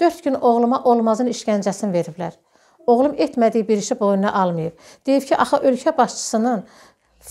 4 gün oğluma olmazın işgəncəsini veriblər. Oğlum etmədiyi bir işi boynuna almayıb. Deyib ki, axı ölkə başçısının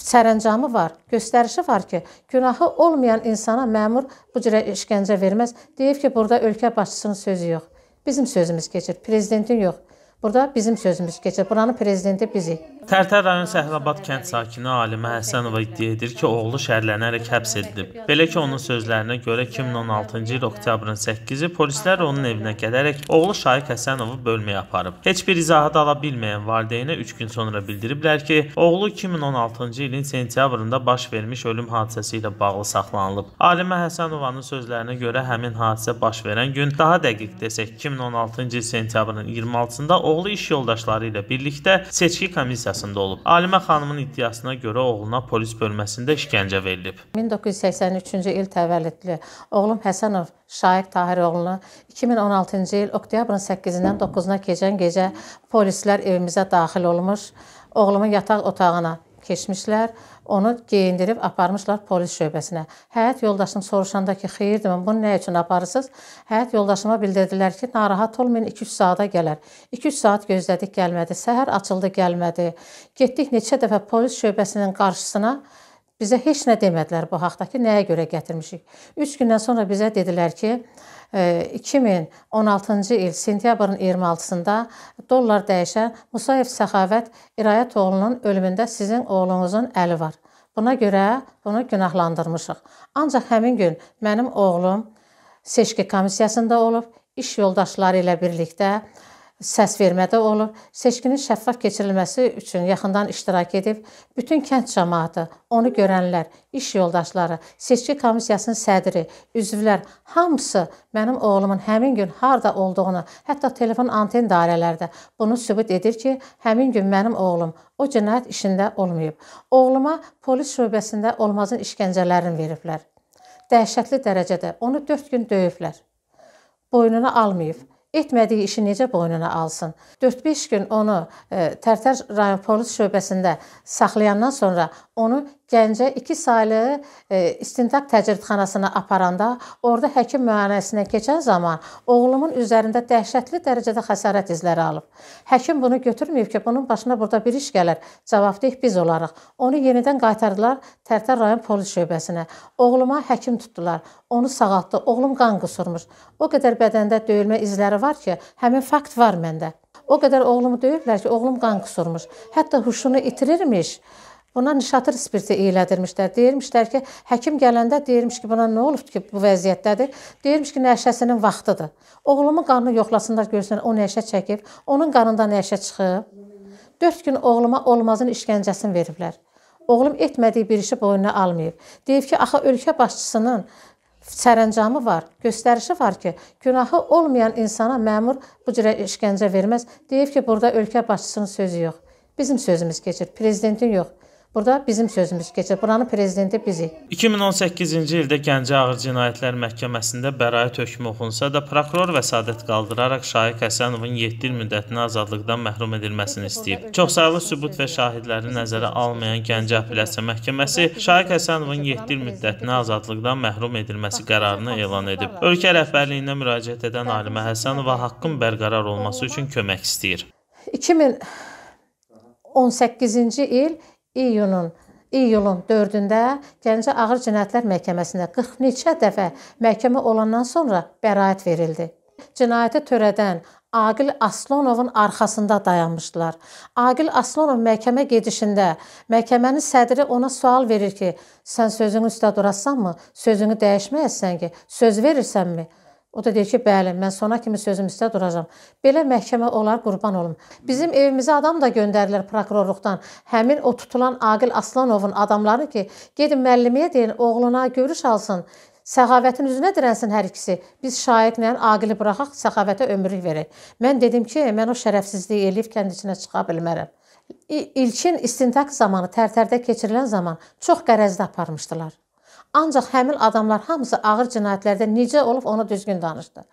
sərəncamı var, göstərişi var ki, günahı olmayan insana məmur bu cürə işgəncə verməz. Deyib ki, burada ölkə başçısının sözü yox. Bizim sözümüz keçir, prezidentin yox. Burada bizim sözümüz keçir. Buranın prezidenti bizik. Tərtər rayon Səhlabad kənd sakini Alimə Həsənova iddia edir ki, oğlu şərlənərək həbs edilib. Belə ki, onun sözlərinə görə 2016-cı il oktyabrın 8-i polislər onun evinə gələrək oğlu Şahiq Həsənovu bölməyə aparıb. Heç bir izahı da ala bilməyən valideynə 3 gün sonra bildiriblər ki, oğlu 2016-cı ilin sentyabrında baş vermiş ölüm hadisəsi ilə bağlı saxlanılıb. Alimə Həsənovanın sözlərinə görə həmin hadisə baş verən gün, daha dəqiq desək, 2016-cı il sentyabrın 26-sında oğlu iş yoldaşları ilə birlikdə seçki komissiyasında olub. Alimə xanımın iddiasına görə oğluna polis bölməsində işgəncə verilib. 1983-cü il təvəllüdlü oğlum Həsənov Şaiq Tahir oğlunu 2016-cı il oktyabrın 8-dən 9-una keçən gecə polislər evimizə daxil olmuş, oğlumun yataq otağına keçmişlər, onu geyindirib aparmışlar polis şöbəsinə. Həyat yoldaşım soruşanda ki, xeyirdir, mən bunu nə üçün aparırsınız? Həyat yoldaşıma bildirdilər ki, narahat olmayın, 2-3 saata gələr. 2-3 saat gözlədik, gəlmədi. Səhər açıldı, gəlmədi. Getdik neçə dəfə polis şöbəsinin qarşısına. Bizə heç nə demədilər bu haqda ki, nəyə görə gətirmişik. 3 gündən sonra bizə dedilər ki, 2016-cı il sentyabrın 26-sında dollar dəyişən Musayev Səxavət İrayət oğlunun ölümündə sizin oğlunuzun əli var. Buna görə bunu günahlandırmışıq. Ancaq həmin gün mənim oğlum seçki komissiyasında olub, iş yoldaşları ilə birlikdə səs vermədə olur. Seçkinin şəffaf keçirilməsi üçün yaxından iştirak edib bütün kənd cəmaatı, onu görənlər, iş yoldaşları, seçki komissiyasının sədri, üzvlər hamısı mənim oğlumun həmin gün harda olduğunu, hətta telefon anten dairələrdə bunu sübut edir ki, həmin gün mənim oğlum o cinayət işində olmayıb. Oğluma polis şöbəsində olmazın işgəncələrini veriblər. Dəhşətli dərəcədə onu 4 gün döyüblər. Boynuna almayıb etmədiyi işi necə boynuna alsın? 4-5 gün onu e, Tərtər rayon polis şöbəsində saxlayandan sonra onu Gəncə 2 saylı e, istintaq təcridxanasına aparanda orada həkim müayinəsinə keçən zaman oğlumun üzərində dəhşətli dərəcədə xəsarət izləri alıb. Həkim bunu götürməyib ki, bunun başına burada bir iş gələr. Cavabdeh biz olarıq. Onu yenidən qaytardılar Tərtər rayon polis şöbəsinə. Oğluma həkim tutdular. Onu sağaltdı. Oğlum qan qusurmuş. O qədər bədəndə döyülmə izləri var ki, həmin fakt var məndə. O qədər oğlumu döyüblər ki, oğlum qan qusurmuş. Hətta huşunu itirirmiş. Ona nişatır spirti elədirmişlər. Deyirmişlər ki, həkim gələndə deyirmiş ki, buna nə olubdu ki, bu vəziyyətdədir? Deyirmiş ki, nəşəsinin vaxtıdır. Oğlumun qanını yoxlasınlar, görsünlər o nəşə çəkib, onun qanında nəşə çıxıb. 4 gün oğluma olmazın işgəncəsini veriblər. Oğlum etmədiyi bir işi boynuna almayıb. Deyib ki, axı ölkə başçısının sərəncamı var, göstərişi var ki, günahı olmayan insana məmur bu cürə işgəncə verməz. Deyib ki, burada ölkə başçısının sözü yox. Bizim sözümüz keçir, prezidentin yox. Burada bizim sözümüz keçir. Buranın prezidenti bizik. 2018-ci ildə Gəncə Ağır Cinayətlər Məhkəməsində bəraət hökmü oxunsa da prokuror vəsadət qaldıraraq Şahiq Həsənovun 7 il müddətinə azadlıqdan məhrum edilməsini istəyib. Çoxsaylı sübut və şahidləri nəzərə almayan Gəncə Apellyasiya Məhkəməsi Şahiq Həsənovun 7 il müddətinə azadlıqdan məhrum edilməsi qərarını elan edib. Ölkə rəhbərliyinə müraciət edən Alimə Həsənova haqqın bərqərar olması üçün kömək istəyir. 2000 18-ci il iyunun iyulun 4-də Gəncə Ağır Cinayətlər Məhkəməsinə 40 neçə dəfə məhkəmə olandan sonra bəraət verildi. Cinayəti törədən Aqil Aslonovun arxasında dayanmışdılar. Aqil Aslonov məhkəmə gedişində məhkəmənin sədri ona sual verir ki, sən sözünün üstə durasanmı, sözünü dəyişməyəsən ki, söz verirsənmi? O da deyir ki, bəli, mən sona kimi sözüm üstə duracam. Belə məhkəmə olar, qurban olum. Bizim evimizə adam da göndərirlər prokurorluqdan. Həmin o tutulan Aqil Aslanovun adamları ki, gedin müəllimiyə deyin, oğluna görüş alsın. Səxavətin üzünə dirənsin hər ikisi. Biz şayiqlə Aqili buraxaq, səxavətə ömürlük verək. Mən dedim ki, mən o şərəfsizliyi eləyib kənd içinə çıxa bilmərəm. İlkin istintaq zamanı, tərtərdə keçirilən zaman çox qərəzli aparmışdılar. Ancaq həmin adamlar hamısı ağır cinayətlərdə necə olub onu düzgün danışdı.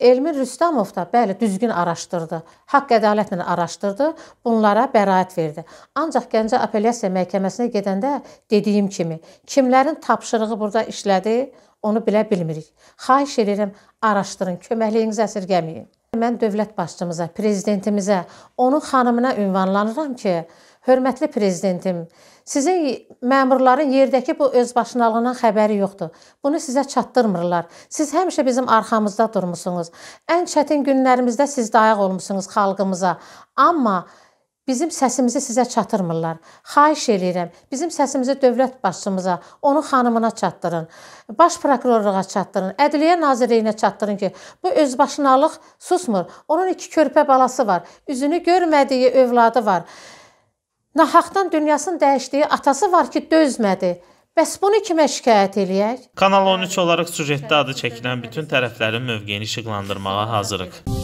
Elmin Rüstamov da bəli düzgün araşdırdı. Haqq ədalətlə araşdırdı, bunlara bəraət verdi. Ancaq Gəncə Apellyasiya Məhkəməsinə gedəndə dediyim kimi, kimlərin tapşırığı burada işlədi, onu bilə bilmirik. Xahiş edirəm, araşdırın, köməkliyinizi əsirgəməyin. Mən dövlət başçımıza, prezidentimizə, onun xanımına ünvanlanıram ki, Hörmətli prezidentim, sizin məmurların yerdəki bu özbaşınalığından xəbəri yoxdur. Bunu sizə çatdırmırlar. Siz həmişə bizim arxamızda durmusunuz. Ən çətin günlərimizdə siz dayaq olmusunuz xalqımıza. Amma Bizim səsimizi sizə çatdırmırlar. Xahiş eləyirəm, bizim səsimizi dövlət başçımıza, onun xanımına çatdırın. Baş prokurorluğa çatdırın, Ədliyyə Nazirliyinə çatdırın ki, bu özbaşınalıq susmur. Onun iki körpə balası var, üzünü görmədiyi övladı var. Nahaqdan dünyasını dəyişdiyi atası var ki, dözmədi. Bəs bunu kimə şikayət eləyək? Kanal 13 olaraq süjetdə adı çəkilən bütün tərəflərin mövqeyini işıqlandırmağa hazırıq.